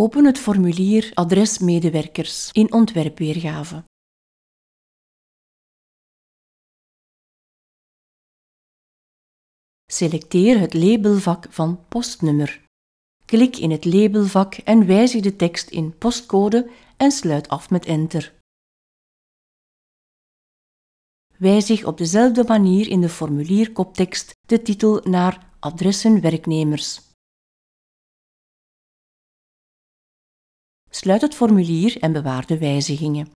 Open het formulier Adres medewerkers in ontwerpweergave. Selecteer het labelvak van postnummer. Klik in het labelvak en wijzig de tekst in postcode en sluit af met enter. Wijzig op dezelfde manier in de formulierkoptekst de titel naar Adressen werknemers. sluit het formulier en bewaar de wijzigingen.